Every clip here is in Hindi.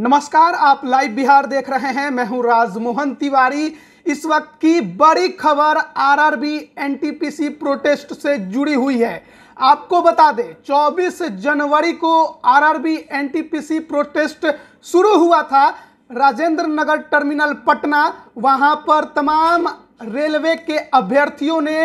नमस्कार आप लाइव बिहार देख रहे हैं मैं हूं राजमोहन तिवारी इस वक्त की बड़ी खबर आरआरबी एनटीपीसी प्रोटेस्ट से जुड़ी हुई है आपको बता दें 24 जनवरी को आरआरबी एनटीपीसी प्रोटेस्ट शुरू हुआ था राजेंद्र नगर टर्मिनल पटना वहां पर तमाम रेलवे के अभ्यर्थियों ने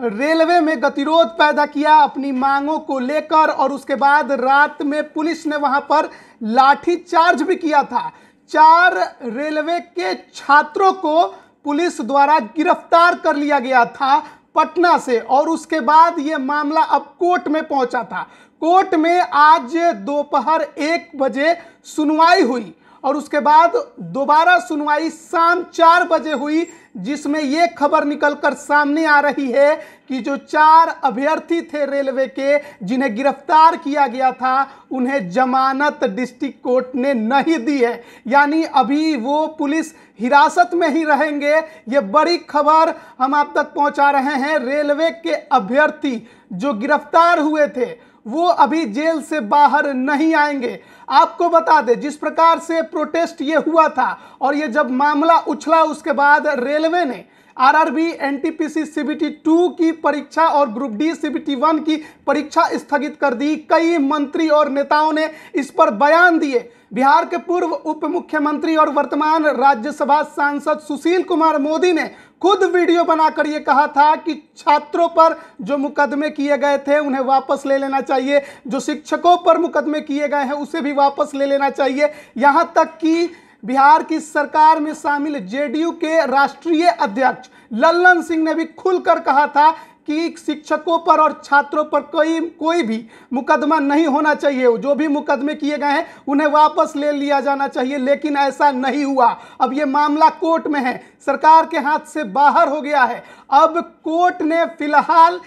रेलवे में गतिरोध पैदा किया अपनी मांगों को लेकर और उसके बाद रात में पुलिस ने वहां पर लाठी चार्ज भी किया था चार रेलवे के छात्रों को पुलिस द्वारा गिरफ्तार कर लिया गया था पटना से और उसके बाद ये मामला अब कोर्ट में पहुंचा था कोर्ट में आज दोपहर एक बजे सुनवाई हुई और उसके बाद दोबारा सुनवाई शाम चार बजे हुई जिसमें ये खबर निकलकर सामने आ रही है कि जो चार अभ्यर्थी थे रेलवे के जिन्हें गिरफ्तार किया गया था उन्हें जमानत डिस्ट्रिक्ट कोर्ट ने नहीं दी है यानी अभी वो पुलिस हिरासत में ही रहेंगे ये बड़ी खबर हम आप तक पहुंचा रहे हैं रेलवे के अभ्यर्थी जो गिरफ्तार हुए थे वो अभी जेल से बाहर नहीं आएंगे आपको बता दें जिस प्रकार से प्रोटेस्ट ये हुआ था और ये जब मामला उछला उसके बाद रेलवे ने आरआरबी एनटीपीसी सीबीटी टू की परीक्षा और ग्रुप डी सीबीटी वन की परीक्षा स्थगित कर दी कई मंत्री और नेताओं ने इस पर बयान दिए बिहार के पूर्व उप मुख्यमंत्री और वर्तमान राज्यसभा सांसद सुशील कुमार मोदी ने खुद वीडियो बनाकर ये कहा था कि छात्रों पर जो मुकदमे किए गए थे उन्हें वापस ले लेना चाहिए जो शिक्षकों पर मुकदमे किए गए हैं उसे भी वापस ले लेना चाहिए यहाँ तक कि बिहार की सरकार में शामिल जेडीयू के राष्ट्रीय अध्यक्ष लल्लन सिंह ने भी खुलकर कहा था कि शिक्षकों पर और छात्रों पर कोई कोई भी मुकदमा नहीं होना चाहिए जो भी मुकदमे किए गए हैं उन्हें वापस ले लिया जाना चाहिए लेकिन ऐसा नहीं हुआ अब ये मामला कोर्ट में है सरकार के हाथ से बाहर हो गया है अब कोर्ट ने फिलहाल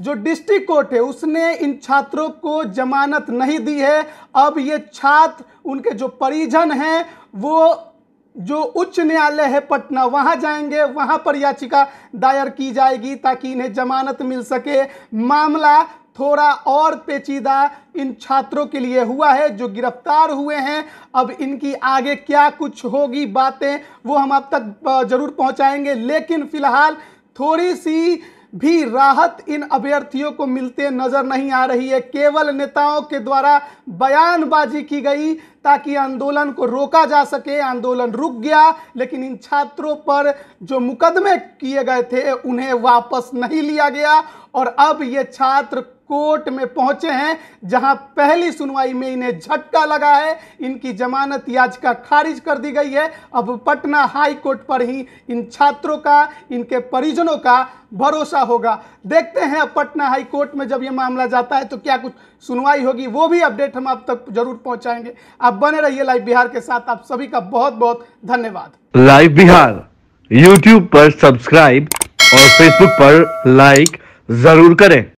जो डिस्ट्रिक्ट कोर्ट है उसने इन छात्रों को जमानत नहीं दी है अब ये छात्र उनके जो परिजन हैं वो जो उच्च न्यायालय है पटना वहाँ जाएंगे वहाँ पर याचिका दायर की जाएगी ताकि इन्हें जमानत मिल सके मामला थोड़ा और पेचीदा इन छात्रों के लिए हुआ है जो गिरफ्तार हुए हैं अब इनकी आगे क्या कुछ होगी बातें वो हम अब तक जरूर पहुँचाएंगे लेकिन फिलहाल थोड़ी सी भी राहत इन अभ्यर्थियों को मिलते नजर नहीं आ रही है केवल नेताओं के द्वारा बयानबाजी की गई ताकि आंदोलन को रोका जा सके आंदोलन रुक गया लेकिन इन छात्रों पर जो मुकदमे किए गए थे उन्हें वापस नहीं लिया गया और अब ये छात्र कोर्ट में पहुंचे हैं जहां पहली सुनवाई में इन्हें झटका लगा है इनकी जमानत याचिका खारिज कर दी गई है अब पटना हाई कोर्ट पर ही इन छात्रों का इनके परिजनों का भरोसा होगा देखते हैं अब पटना हाई कोर्ट में जब ये मामला जाता है तो क्या कुछ सुनवाई होगी वो भी अपडेट हम आप तक जरूर पहुंचाएंगे आप बने रहिए लाइव बिहार के साथ आप सभी का बहुत बहुत धन्यवाद लाइव बिहार यूट्यूब पर सब्सक्राइब और फेसबुक पर लाइक जरूर करें